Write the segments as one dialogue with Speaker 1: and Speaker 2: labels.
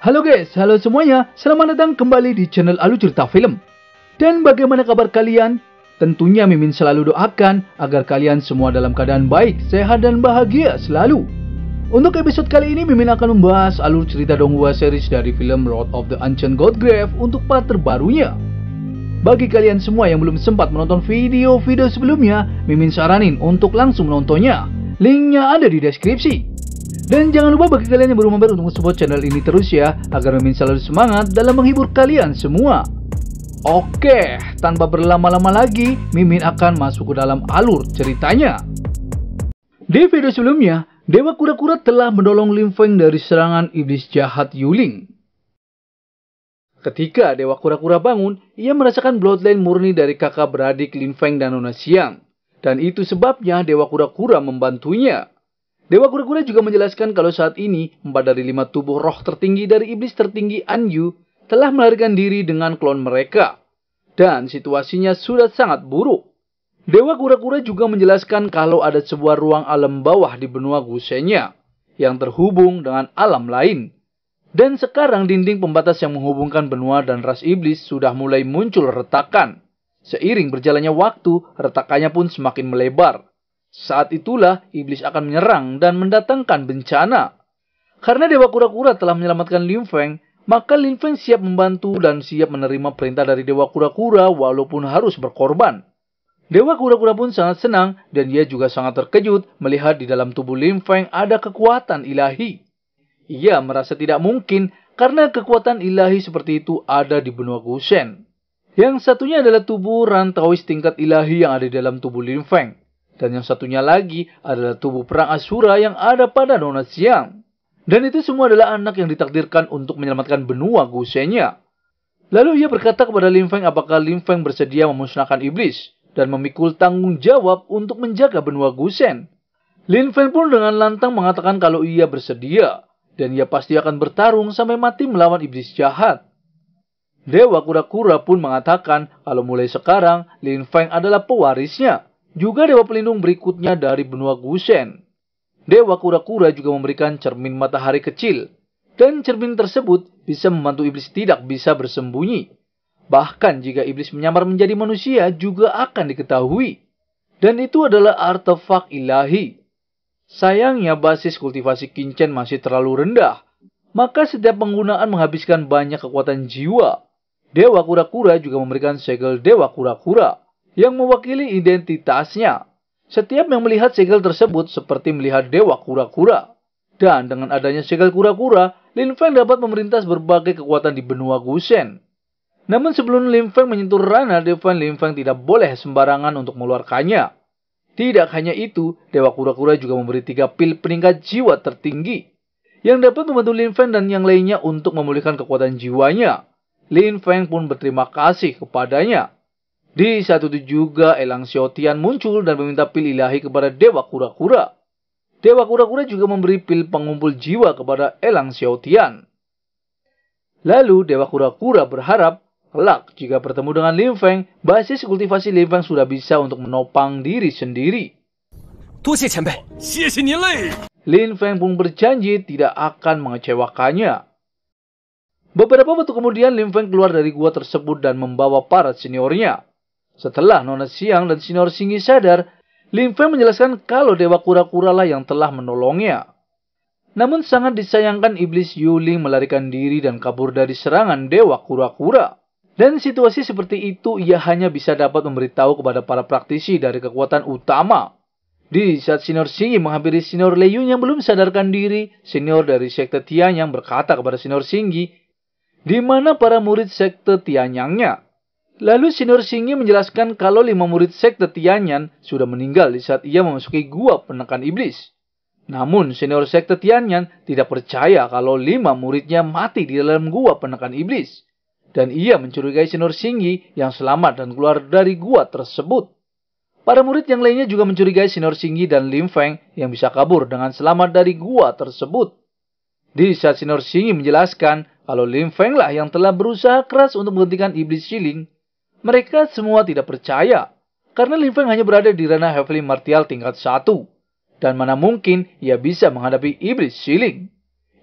Speaker 1: Halo guys, halo semuanya. Selamat datang kembali di channel Alu Cerita Film. Dan bagaimana kabar kalian? Tentunya Mimin selalu doakan agar kalian semua dalam keadaan baik, sehat dan bahagia selalu. Untuk episode kali ini Mimin akan membahas alur cerita Donghua series dari film Lord of the Ancient Grave untuk part terbarunya. Bagi kalian semua yang belum sempat menonton video-video sebelumnya, Mimin saranin untuk langsung menontonnya. Linknya ada di deskripsi. Dan jangan lupa bagi kalian yang baru mampir untuk support channel ini terus ya, agar Mimin selalu semangat dalam menghibur kalian semua. Oke, tanpa berlama-lama lagi, Mimin akan masuk ke dalam alur ceritanya. Di video sebelumnya, Dewa Kura-Kura telah menolong Lin Feng dari serangan iblis jahat Yuling. Ketika Dewa Kura-Kura bangun, ia merasakan bloodline murni dari kakak beradik Lin Feng dan Nona Xiang. Dan itu sebabnya Dewa Kura-Kura membantunya. Dewa kura-kura juga menjelaskan kalau saat ini empat dari lima tubuh roh tertinggi dari iblis tertinggi Anju telah melarikan diri dengan klon mereka. Dan situasinya sudah sangat buruk. Dewa kura-kura juga menjelaskan kalau ada sebuah ruang alam bawah di benua Gusenya yang terhubung dengan alam lain. Dan sekarang dinding pembatas yang menghubungkan benua dan ras iblis sudah mulai muncul retakan. Seiring berjalannya waktu, retakannya pun semakin melebar saat itulah iblis akan menyerang dan mendatangkan bencana. Karena dewa kura-kura telah menyelamatkan Lin Feng, maka Lin Feng siap membantu dan siap menerima perintah dari dewa kura-kura walaupun harus berkorban. Dewa kura-kura pun sangat senang dan ia juga sangat terkejut melihat di dalam tubuh Lin Feng ada kekuatan ilahi. Ia merasa tidak mungkin karena kekuatan ilahi seperti itu ada di benua Goshen. Yang satunya adalah tubuh rantauis tingkat ilahi yang ada di dalam tubuh Lin Feng dan yang satunya lagi adalah tubuh perang Asura yang ada pada Nona Siang. Dan itu semua adalah anak yang ditakdirkan untuk menyelamatkan benua Gusenya. Lalu ia berkata kepada Lin Feng apakah Lin Feng bersedia memusnahkan iblis dan memikul tanggung jawab untuk menjaga benua Gusen. Lin Feng pun dengan lantang mengatakan kalau ia bersedia dan ia pasti akan bertarung sampai mati melawan iblis jahat. Dewa kura-kura pun mengatakan kalau mulai sekarang Lin Feng adalah pewarisnya juga dewa pelindung berikutnya dari benua Gusen, Dewa kura-kura juga memberikan cermin matahari kecil. Dan cermin tersebut bisa membantu iblis tidak bisa bersembunyi. Bahkan jika iblis menyamar menjadi manusia juga akan diketahui. Dan itu adalah artefak ilahi. Sayangnya basis kultivasi kincen masih terlalu rendah. Maka setiap penggunaan menghabiskan banyak kekuatan jiwa. Dewa kura-kura juga memberikan segel dewa kura-kura yang mewakili identitasnya. Setiap yang melihat segel tersebut seperti melihat dewa kura-kura. Dan dengan adanya segel kura-kura, Lin Feng dapat memerintah berbagai kekuatan di benua Gusen. Namun sebelum Lin Feng menyentuh Rana, Devan, Lin Feng tidak boleh sembarangan untuk mengeluarkannya. Tidak hanya itu, Dewa Kura-Kura juga memberi tiga pil peningkat jiwa tertinggi yang dapat membantu Lin Feng dan yang lainnya untuk memulihkan kekuatan jiwanya. Lin Feng pun berterima kasih kepadanya. Di saat itu juga Elang Siotian muncul dan meminta pil ilahi kepada Dewa Kura-Kura. Dewa Kura-Kura juga memberi pil pengumpul jiwa kepada Elang Siotian. Lalu Dewa Kura-Kura berharap kelak jika bertemu dengan Lin Feng, basis kultivasi Lin Feng sudah bisa untuk menopang diri sendiri. Lin Feng pun berjanji tidak akan mengecewakannya. Beberapa waktu kemudian Lin Feng keluar dari gua tersebut dan membawa para seniornya. Setelah Nona Siang dan Sinor Singi sadar, Lin Fei menjelaskan kalau Dewa Kura-Kura lah yang telah menolongnya. Namun sangat disayangkan iblis Yuling melarikan diri dan kabur dari serangan Dewa Kura-Kura. Dan situasi seperti itu ia hanya bisa dapat memberitahu kepada para praktisi dari kekuatan utama. Di saat Sinor Singi menghampiri Sinor Leyun yang belum sadarkan diri, senior dari Sekte Tianyang berkata kepada Sinor Singi, di mana para murid Sekte Tianyangnya. Lalu Sinur Singi menjelaskan kalau lima murid sekte Tianyan sudah meninggal di saat ia memasuki gua penekan iblis. Namun senior sekte Tianyan tidak percaya kalau lima muridnya mati di dalam gua penekan iblis. Dan ia mencurigai senior Singi yang selamat dan keluar dari gua tersebut. Para murid yang lainnya juga mencurigai senior Singi dan Lim Feng yang bisa kabur dengan selamat dari gua tersebut. Di saat senior Singi menjelaskan kalau Lim Feng lah yang telah berusaha keras untuk menghentikan iblis Shiling mereka semua tidak percaya karena Lin Feng hanya berada di ranah Heavenly Martial tingkat 1 dan mana mungkin ia bisa menghadapi iblis siling.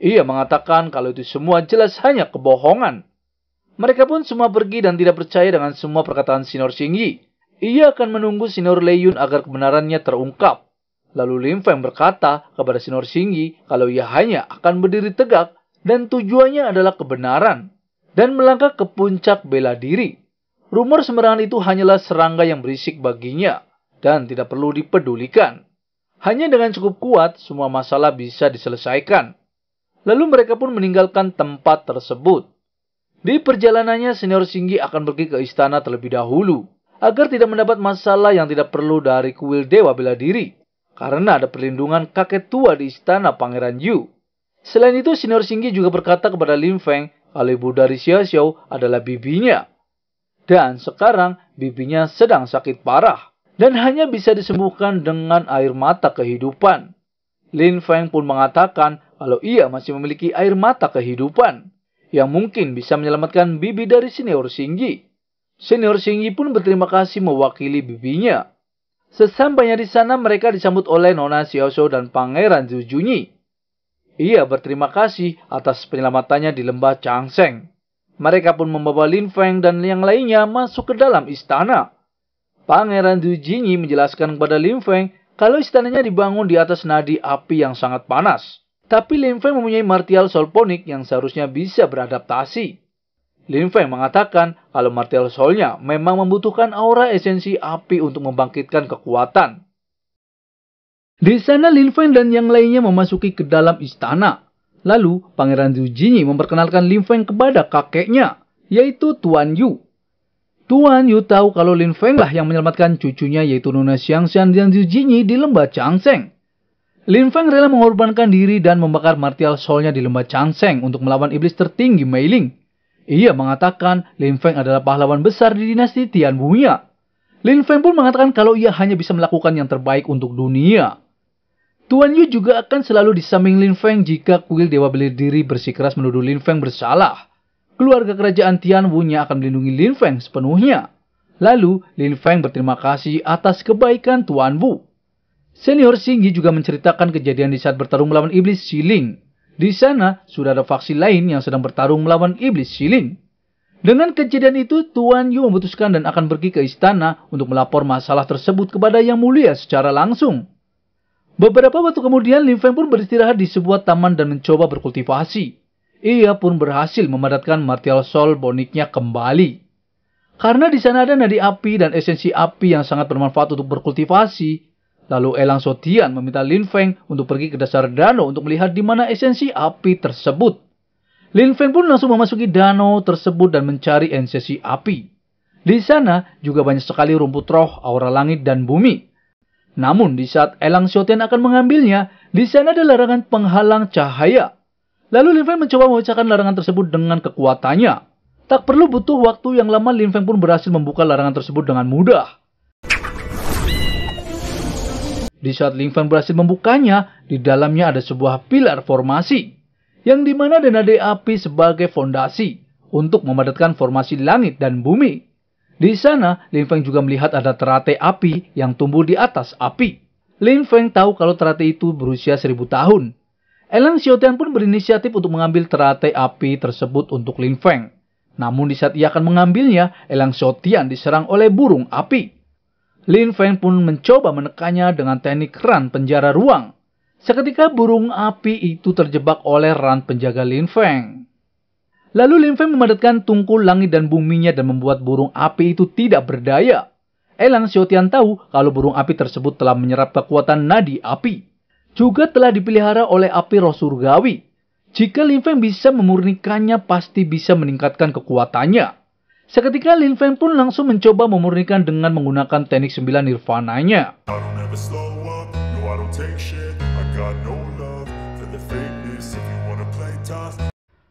Speaker 1: Ia mengatakan kalau itu semua jelas hanya kebohongan. Mereka pun semua pergi dan tidak percaya dengan semua perkataan Sinor Xingyi. Ia akan menunggu Sinor Leyun agar kebenarannya terungkap. Lalu Lim Feng berkata kepada Sinor Xingyi kalau ia hanya akan berdiri tegak dan tujuannya adalah kebenaran dan melangkah ke puncak bela diri. Rumor sembarangan itu hanyalah serangga yang berisik baginya dan tidak perlu dipedulikan. Hanya dengan cukup kuat, semua masalah bisa diselesaikan. Lalu mereka pun meninggalkan tempat tersebut. Di perjalanannya, senior Singgi akan pergi ke istana terlebih dahulu, agar tidak mendapat masalah yang tidak perlu dari kuil Dewa Bela Diri, karena ada perlindungan kakek tua di istana Pangeran Yu. Selain itu, senior Singgi juga berkata kepada Lin Feng kalau ibu dari Xiao Xiao adalah bibinya, dan sekarang bibinya sedang sakit parah dan hanya bisa disembuhkan dengan air mata kehidupan. Lin Feng pun mengatakan kalau ia masih memiliki air mata kehidupan yang mungkin bisa menyelamatkan bibi dari senior Singgi. Senior Singgi pun berterima kasih mewakili bibinya. Sesampainya di sana mereka disambut oleh Nona Xiaoshou dan Pangeran Zhu Junyi. Ia berterima kasih atas penyelamatannya di lembah Changseng. Mereka pun membawa Lin Feng dan yang lainnya masuk ke dalam istana. Pangeran Du Jinyi menjelaskan kepada Lin Feng kalau istananya dibangun di atas nadi api yang sangat panas. Tapi Lin Feng mempunyai martial solponik yang seharusnya bisa beradaptasi. Lin Feng mengatakan kalau martial solnya memang membutuhkan aura esensi api untuk membangkitkan kekuatan. Di sana Lin Feng dan yang lainnya memasuki ke dalam istana. Lalu, Pangeran Zhu Jinyi memperkenalkan Lin Feng kepada kakeknya, yaitu Tuan Yu. Tuan Yu tahu kalau Lin Feng lah yang menyelamatkan cucunya yaitu Nona Xiang dan Zhu Jinyi di lembah Changseng. Lin Feng rela mengorbankan diri dan membakar martial soulnya di lembah Changseng untuk melawan iblis tertinggi Mei Ling. Ia mengatakan Lin Feng adalah pahlawan besar di dinasti Tianmuya. Lin Feng pun mengatakan kalau ia hanya bisa melakukan yang terbaik untuk dunia. Tuan Yu juga akan selalu di samping Lin Feng jika kuil Dewa diri bersikeras menuduh Lin Feng bersalah. Keluarga kerajaan Wu nya akan melindungi Lin Feng sepenuhnya. Lalu, Lin Feng berterima kasih atas kebaikan Tuan Wu. Senior Singgi juga menceritakan kejadian di saat bertarung melawan iblis Siling. Di sana, sudah ada faksi lain yang sedang bertarung melawan iblis Siling. Dengan kejadian itu, Tuan Yu memutuskan dan akan pergi ke istana untuk melapor masalah tersebut kepada Yang Mulia secara langsung. Beberapa waktu kemudian, Lin Feng pun beristirahat di sebuah taman dan mencoba berkultivasi. Ia pun berhasil memadatkan martial soul boniknya kembali. Karena di sana ada nadi api dan esensi api yang sangat bermanfaat untuk berkultivasi, lalu Elang Sotian meminta Lin Feng untuk pergi ke dasar danau untuk melihat di mana esensi api tersebut. Lin Feng pun langsung memasuki danau tersebut dan mencari esensi api. Di sana juga banyak sekali rumput roh, aura langit, dan bumi namun di saat elang Shoten akan mengambilnya, di sana ada larangan penghalang cahaya. Lalu Lin Feng mencoba memecahkan larangan tersebut dengan kekuatannya. Tak perlu butuh waktu yang lama Lin Feng pun berhasil membuka larangan tersebut dengan mudah. Di saat Lin Feng berhasil membukanya, di dalamnya ada sebuah pilar formasi. Yang dimana ada nade api sebagai fondasi untuk memadatkan formasi langit dan bumi. Di sana, Lin Feng juga melihat ada teratai api yang tumbuh di atas api. Lin Feng tahu kalau teratai itu berusia seribu tahun. Ellen Xiaotian pun berinisiatif untuk mengambil teratai api tersebut untuk Lin Feng. Namun di saat ia akan mengambilnya, Elang Xiaotian diserang oleh burung api. Lin Feng pun mencoba menekannya dengan teknik ran penjara ruang. Seketika burung api itu terjebak oleh ran penjaga Lin Feng. Lalu Linfei memadatkan tungku langit dan buminya dan membuat burung api itu tidak berdaya. Elang Xiaotian tahu kalau burung api tersebut telah menyerap kekuatan nadi api. Juga telah dipelihara oleh api roh surgawi. Jika Lin Feng bisa memurnikannya pasti bisa meningkatkan kekuatannya. Seketika Lin Feng pun langsung mencoba memurnikan dengan menggunakan teknik sembilan nirvananya.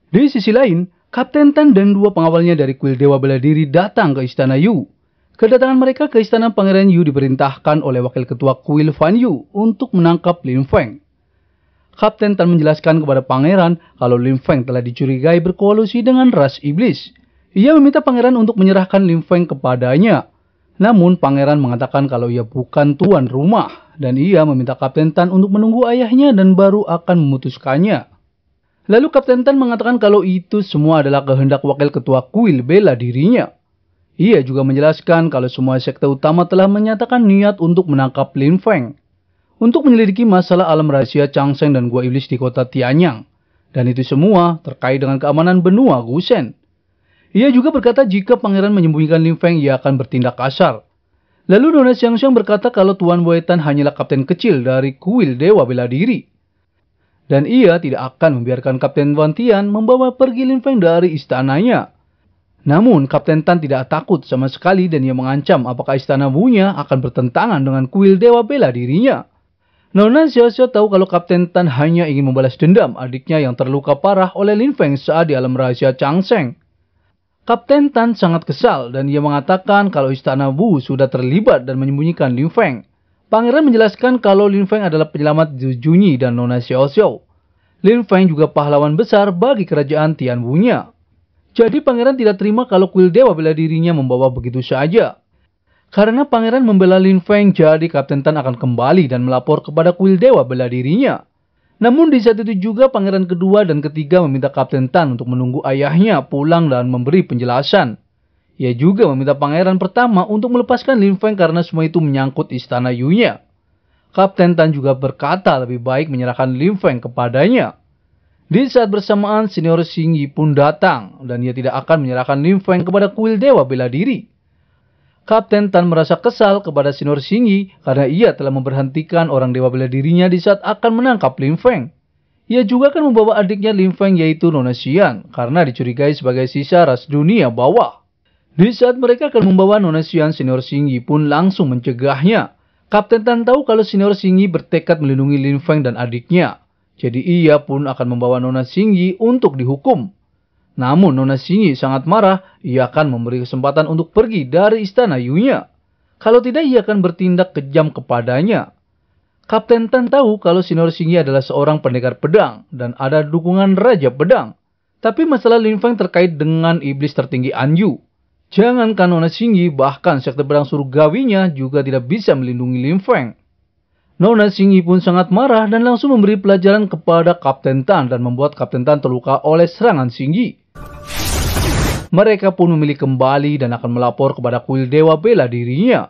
Speaker 1: Di sisi lain, Kapten Tan dan dua pengawalnya dari kuil Dewa Bela Diri datang ke Istana Yu. Kedatangan mereka ke Istana Pangeran Yu diperintahkan oleh Wakil Ketua Kuil Fan Yu untuk menangkap Lin Feng. Kapten Tan menjelaskan kepada pangeran kalau Lin Feng telah dicurigai berkolusi dengan ras iblis. Ia meminta pangeran untuk menyerahkan Lin Feng kepadanya. Namun pangeran mengatakan kalau ia bukan tuan rumah dan ia meminta Kapten Tan untuk menunggu ayahnya dan baru akan memutuskannya. Lalu Kapten Tan mengatakan kalau itu semua adalah kehendak wakil ketua kuil bela dirinya. Ia juga menjelaskan kalau semua sekte utama telah menyatakan niat untuk menangkap Lin Feng untuk menyelidiki masalah alam rahasia Chang Changsheng dan Gua Iblis di kota Tianyang. Dan itu semua terkait dengan keamanan benua Gusen. Ia juga berkata jika pangeran menyembunyikan Lin Feng, ia akan bertindak kasar. Lalu Dona Xiang berkata kalau Tuan Tan hanyalah kapten kecil dari kuil Dewa Bela Diri dan ia tidak akan membiarkan Kapten Van Tian membawa pergi Lin Feng dari istananya. Namun, Kapten Tan tidak takut sama sekali dan ia mengancam apakah istana Wunya akan bertentangan dengan kuil dewa bela dirinya. Nona Xiao Xiao tahu kalau Kapten Tan hanya ingin membalas dendam adiknya yang terluka parah oleh Lin Feng saat di alam rahasia Chang Changseng. Kapten Tan sangat kesal dan ia mengatakan kalau istana Wu sudah terlibat dan menyembunyikan Lin Feng. Pangeran menjelaskan kalau Lin Feng adalah penyelamat Zhu Junyi dan Nona Xiao Xiao. Lin Feng juga pahlawan besar bagi kerajaan Tianwu-nya. Jadi pangeran tidak terima kalau kuil dewa bela dirinya membawa begitu saja. Karena pangeran membela Lin Feng, jadi Kapten Tan akan kembali dan melapor kepada kuil dewa bela dirinya. Namun di saat itu juga pangeran kedua dan ketiga meminta Kapten Tan untuk menunggu ayahnya pulang dan memberi penjelasan. Ia juga meminta pangeran pertama untuk melepaskan Lin Feng karena semua itu menyangkut istana Yunya. Kapten Tan juga berkata lebih baik menyerahkan Lin Feng kepadanya. Di saat bersamaan, senior Xing Yi pun datang dan ia tidak akan menyerahkan Lin Feng kepada kuil dewa bela diri. Kapten Tan merasa kesal kepada senior Xing Yi karena ia telah memberhentikan orang dewa bela dirinya di saat akan menangkap Lin Feng. Ia juga akan membawa adiknya Lin Feng yaitu Nona Xian karena dicurigai sebagai sisa ras dunia bawah. Di saat mereka akan membawa Nona Nonesian, senior Singi pun langsung mencegahnya. Kapten Tan tahu kalau senior Singi bertekad melindungi Lin Feng dan adiknya. Jadi ia pun akan membawa Nona Singi untuk dihukum. Namun Nona Singi sangat marah, ia akan memberi kesempatan untuk pergi dari istana Yunya. Kalau tidak ia akan bertindak kejam kepadanya. Kapten Tan tahu kalau Senior Singi adalah seorang pendekar pedang dan ada dukungan Raja Pedang. Tapi masalah Lin Feng terkait dengan iblis tertinggi Anju. Jangan nona Singgi bahkan sekte pedang surgawinya juga tidak bisa melindungi Lin Feng. Nona Singgi pun sangat marah dan langsung memberi pelajaran kepada Kapten Tan dan membuat Kapten Tan terluka oleh serangan Singgi. Mereka pun memilih kembali dan akan melapor kepada kuil dewa bela dirinya.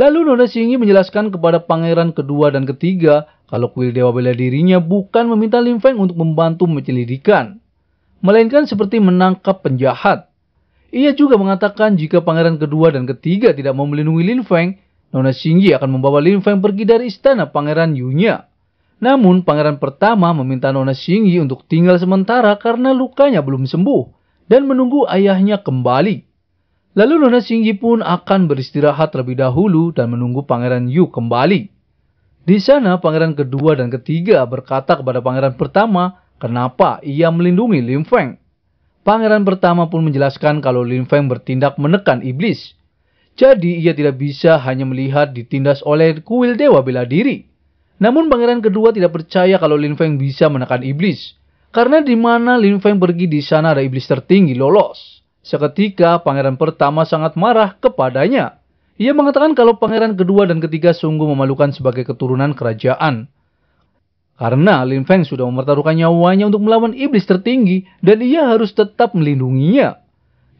Speaker 1: Lalu Nona Singgi menjelaskan kepada pangeran kedua dan ketiga kalau kuil dewa bela dirinya bukan meminta Lin Feng untuk membantu menyelidikan, melainkan seperti menangkap penjahat. Ia juga mengatakan jika pangeran kedua dan ketiga tidak mau melindungi Lin Feng, Nona Xingyi akan membawa Lin Feng pergi dari istana pangeran Yunya. Namun pangeran pertama meminta Nona Xingyi untuk tinggal sementara karena lukanya belum sembuh dan menunggu ayahnya kembali. Lalu Nona Xingyi pun akan beristirahat terlebih dahulu dan menunggu pangeran Yu kembali. Di sana pangeran kedua dan ketiga berkata kepada pangeran pertama kenapa ia melindungi Lin Feng. Pangeran pertama pun menjelaskan kalau Lin Feng bertindak menekan iblis. Jadi ia tidak bisa hanya melihat ditindas oleh kuil dewa bela diri. Namun pangeran kedua tidak percaya kalau Lin Feng bisa menekan iblis. Karena di mana Lin Feng pergi di sana ada iblis tertinggi lolos. Seketika pangeran pertama sangat marah kepadanya. Ia mengatakan kalau pangeran kedua dan ketiga sungguh memalukan sebagai keturunan kerajaan. Karena Lin Feng sudah mempertaruhkan nyawanya untuk melawan iblis tertinggi dan ia harus tetap melindunginya.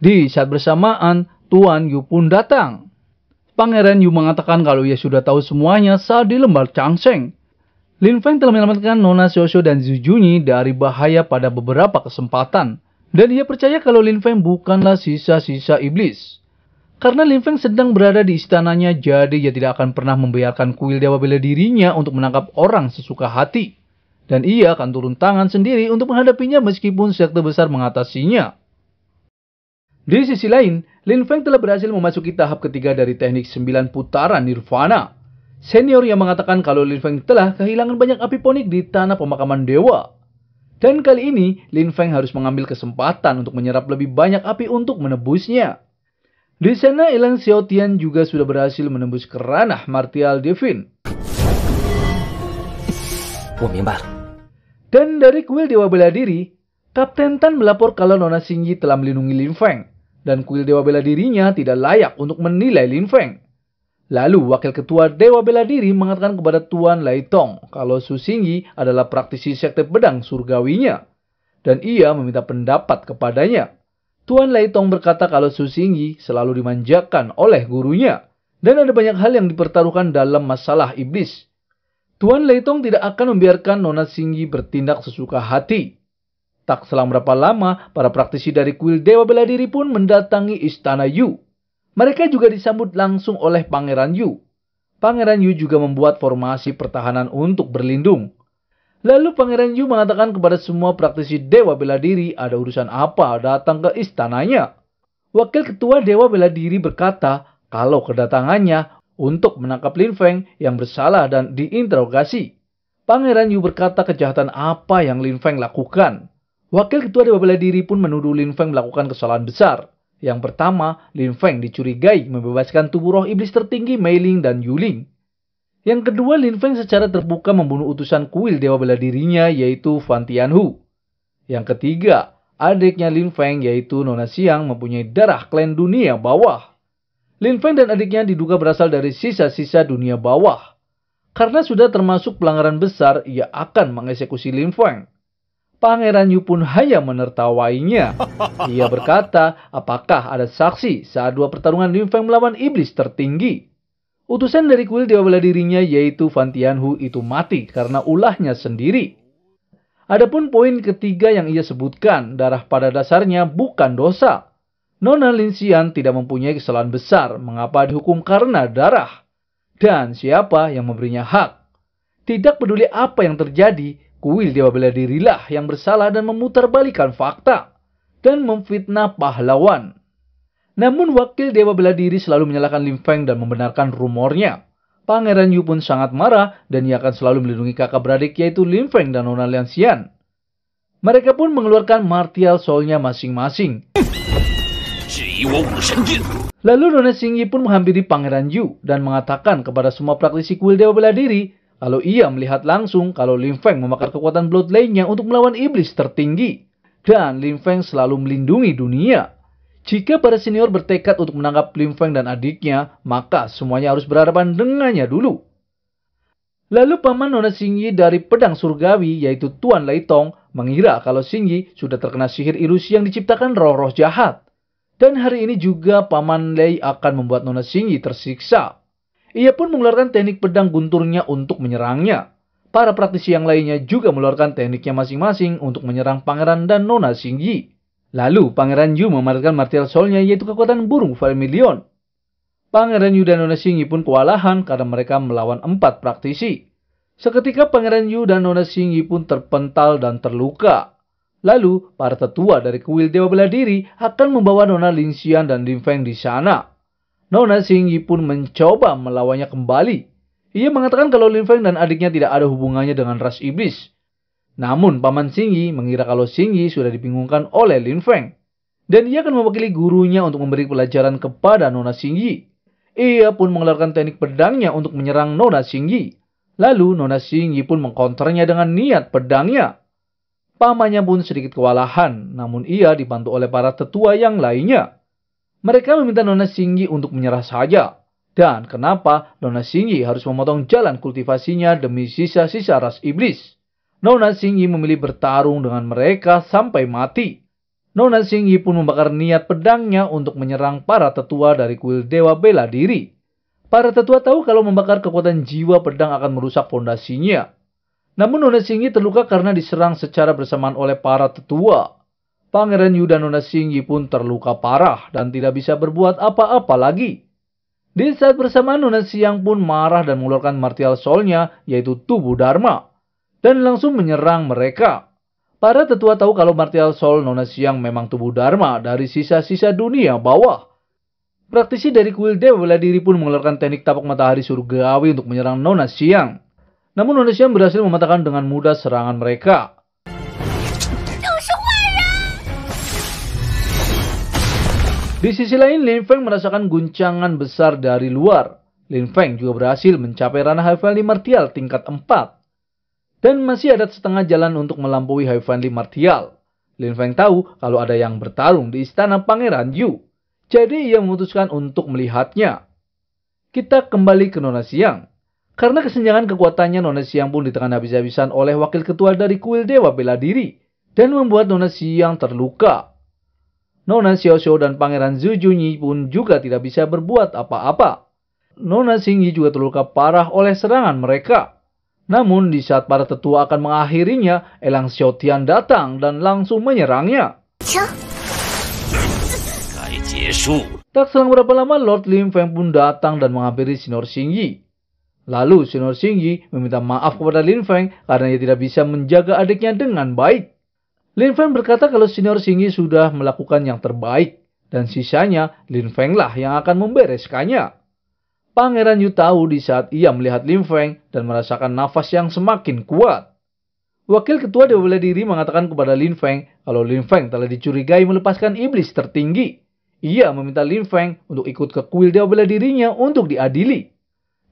Speaker 1: Di saat bersamaan, Tuan Yu pun datang. Pangeran Yu mengatakan kalau ia sudah tahu semuanya saat di lembar Changseng. Lin Feng telah menyelamatkan Nona Xiao dan Zhu Junyi dari bahaya pada beberapa kesempatan. Dan ia percaya kalau Lin Feng bukanlah sisa-sisa iblis. Karena Lin Feng sedang berada di istananya, jadi ia tidak akan pernah membiarkan kuil dewa bela dirinya untuk menangkap orang sesuka hati. Dan ia akan turun tangan sendiri untuk menghadapinya meskipun sekte besar mengatasinya. Di sisi lain, Lin Feng telah berhasil memasuki tahap ketiga dari teknik sembilan putaran Nirvana. Senior yang mengatakan kalau Lin Feng telah kehilangan banyak api ponik di tanah pemakaman dewa. Dan kali ini, Lin Feng harus mengambil kesempatan untuk menyerap lebih banyak api untuk menebusnya. Di sana, Elang Xiaotian juga sudah berhasil menembus ke ranah Martial Devin. Dan dari kuil Dewa Bela Diri, Kapten Tan melapor kalau Nona Xingyi telah melindungi Lin Feng, dan kuil Dewa Bela Dirinya tidak layak untuk menilai Lin Feng. Lalu, Wakil Ketua Dewa Bela Diri mengatakan kepada Tuan Lai Tong kalau Su Xingyi adalah praktisi sekte pedang surgawinya, dan ia meminta pendapat kepadanya. Tuan Leitong berkata kalau Su Xingyi selalu dimanjakan oleh gurunya dan ada banyak hal yang dipertaruhkan dalam masalah iblis. Tuan Leitong tidak akan membiarkan Nona Xingyi bertindak sesuka hati. Tak selama berapa lama, para praktisi dari kuil Dewa Bela Diri pun mendatangi istana Yu. Mereka juga disambut langsung oleh Pangeran Yu. Pangeran Yu juga membuat formasi pertahanan untuk berlindung. Lalu Pangeran Yu mengatakan kepada semua praktisi Dewa Bela Diri, ada urusan apa datang ke istananya? Wakil Ketua Dewa Bela Diri berkata, kalau kedatangannya untuk menangkap Lin Feng yang bersalah dan diinterogasi. Pangeran Yu berkata kejahatan apa yang Lin Feng lakukan. Wakil Ketua Dewa Bela Diri pun menuduh Lin Feng melakukan kesalahan besar. Yang pertama, Lin Feng dicurigai membebaskan tubuh roh iblis tertinggi Mei Ling dan Yu Ling. Yang kedua, Lin Feng secara terbuka membunuh utusan kuil dewa bela dirinya yaitu Fan Tianhu. Yang ketiga, adiknya Lin Feng yaitu Nona Xiang mempunyai darah klan dunia bawah. Lin Feng dan adiknya diduga berasal dari sisa-sisa dunia bawah. Karena sudah termasuk pelanggaran besar, ia akan mengeksekusi Lin Feng. Pangeran Yu pun hanya menertawainya. Ia berkata, apakah ada saksi saat dua pertarungan Lin Feng melawan iblis tertinggi? Utusan dari kuil dewa bela dirinya yaitu Van Tianhu itu mati karena ulahnya sendiri. Adapun poin ketiga yang ia sebutkan, darah pada dasarnya bukan dosa. Nona Linsian tidak mempunyai kesalahan besar mengapa dihukum karena darah. Dan siapa yang memberinya hak? Tidak peduli apa yang terjadi, kuil dewa bela dirilah yang bersalah dan memutarbalikan fakta dan memfitnah pahlawan. Namun wakil dewa bela diri selalu menyalahkan Lim Feng dan membenarkan rumornya. Pangeran Yu pun sangat marah dan ia akan selalu melindungi kakak beradik yaitu Lim Feng dan Nona Lian Xian. Mereka pun mengeluarkan martial soulnya masing-masing. Lalu Nona Yi pun menghampiri Pangeran Yu dan mengatakan kepada semua praktisi kuil dewa bela diri kalau ia melihat langsung kalau Lim Feng memakai kekuatan bloodline-nya untuk melawan iblis tertinggi. Dan Lim Feng selalu melindungi dunia. Jika para senior bertekad untuk menangkap Lim Feng dan adiknya, maka semuanya harus berhadapan dengannya dulu. Lalu paman Nona Singyi dari pedang surgawi yaitu Tuan Lei Tong mengira kalau Singyi sudah terkena sihir ilusi yang diciptakan roh-roh jahat. Dan hari ini juga paman Lei akan membuat Nona Singyi tersiksa. Ia pun mengeluarkan teknik pedang gunturnya untuk menyerangnya. Para praktisi yang lainnya juga mengeluarkan tekniknya masing-masing untuk menyerang pangeran dan Nona Singyi. Lalu, Pangeran Yu memanfaatkan martial soul-nya yaitu kekuatan burung Vermilion. Pangeran Yu dan Nona Singi pun kewalahan karena mereka melawan empat praktisi. Seketika Pangeran Yu dan Nona Singi pun terpental dan terluka. Lalu, para tetua dari kuil Dewa Bela Diri akan membawa Nona Xian dan Lin Feng di sana. Nona Singi pun mencoba melawannya kembali. Ia mengatakan kalau Lin Feng dan adiknya tidak ada hubungannya dengan ras iblis. Namun, Paman Singyi mengira kalau Singyi sudah dibingungkan oleh Lin Feng. Dan ia akan mewakili gurunya untuk memberi pelajaran kepada Nona Singyi. Ia pun mengeluarkan teknik pedangnya untuk menyerang Nona Singyi. Lalu Nona Singyi pun mengkonternya dengan niat pedangnya. Pamannya pun sedikit kewalahan, namun ia dibantu oleh para tetua yang lainnya. Mereka meminta Nona Xingyi untuk menyerah saja. Dan kenapa Nona Xingyi harus memotong jalan kultivasinya demi sisa-sisa ras iblis? Nona Singyi memilih bertarung dengan mereka sampai mati. Nona Singyi pun membakar niat pedangnya untuk menyerang para tetua dari kuil Dewa Bela Diri. Para tetua tahu kalau membakar kekuatan jiwa pedang akan merusak fondasinya. Namun Nona Singyi terluka karena diserang secara bersamaan oleh para tetua. Pangeran Yu dan Nona Singyi pun terluka parah dan tidak bisa berbuat apa-apa lagi. Di saat bersamaan Nona Siang pun marah dan mengeluarkan martial solnya yaitu tubuh Dharma dan langsung menyerang mereka. Para tetua tahu kalau martial soul nona siang memang tubuh Dharma dari sisa-sisa dunia bawah. Praktisi dari kuil Dewa Diri pun mengeluarkan teknik tapak matahari surgawi untuk menyerang nona siang. Namun nona siang berhasil mematahkan dengan mudah serangan mereka. Di sisi lain, Lin Feng merasakan guncangan besar dari luar. Lin Feng juga berhasil mencapai ranah level di martial tingkat 4. Dan masih ada setengah jalan untuk melampaui Heavenly Martial. Lin Feng tahu kalau ada yang bertarung di istana Pangeran Yu. Jadi ia memutuskan untuk melihatnya. Kita kembali ke Nona Siang. Karena kesenjangan kekuatannya Nona Siang pun ditekan habis-habisan oleh wakil ketua dari kuil Dewa Bela Diri. Dan membuat Nona Siang terluka. Nona Xiao Xiao dan Pangeran Zhu Junyi pun juga tidak bisa berbuat apa-apa. Nona Xingyi juga terluka parah oleh serangan mereka. Namun di saat para tetua akan mengakhirinya, Elang Xiaotian datang dan langsung menyerangnya. Tak selang berapa lama, Lord Lim Feng pun datang dan menghampiri Sinor Xingyi. Lalu Sinor Xingyi meminta maaf kepada Lin Feng karena ia tidak bisa menjaga adiknya dengan baik. Lin Feng berkata kalau Sinor Xingyi sudah melakukan yang terbaik dan sisanya Lin Feng lah yang akan membereskannya. Pangeran Yu tahu di saat ia melihat Lin Feng dan merasakan nafas yang semakin kuat. Wakil ketua Dewa Bela Diri mengatakan kepada Lin Feng kalau Lin Feng telah dicurigai melepaskan iblis tertinggi. Ia meminta Lin Feng untuk ikut ke kuil Dewa Bela Dirinya untuk diadili.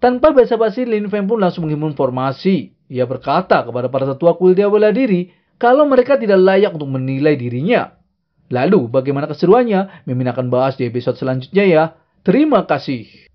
Speaker 1: Tanpa basa-basi, Lin Feng pun langsung menghimpun formasi. Ia berkata kepada para tetua kuil Dewa Bela Diri kalau mereka tidak layak untuk menilai dirinya. Lalu, bagaimana keseruannya? Mimin akan bahas di episode selanjutnya ya. Terima kasih.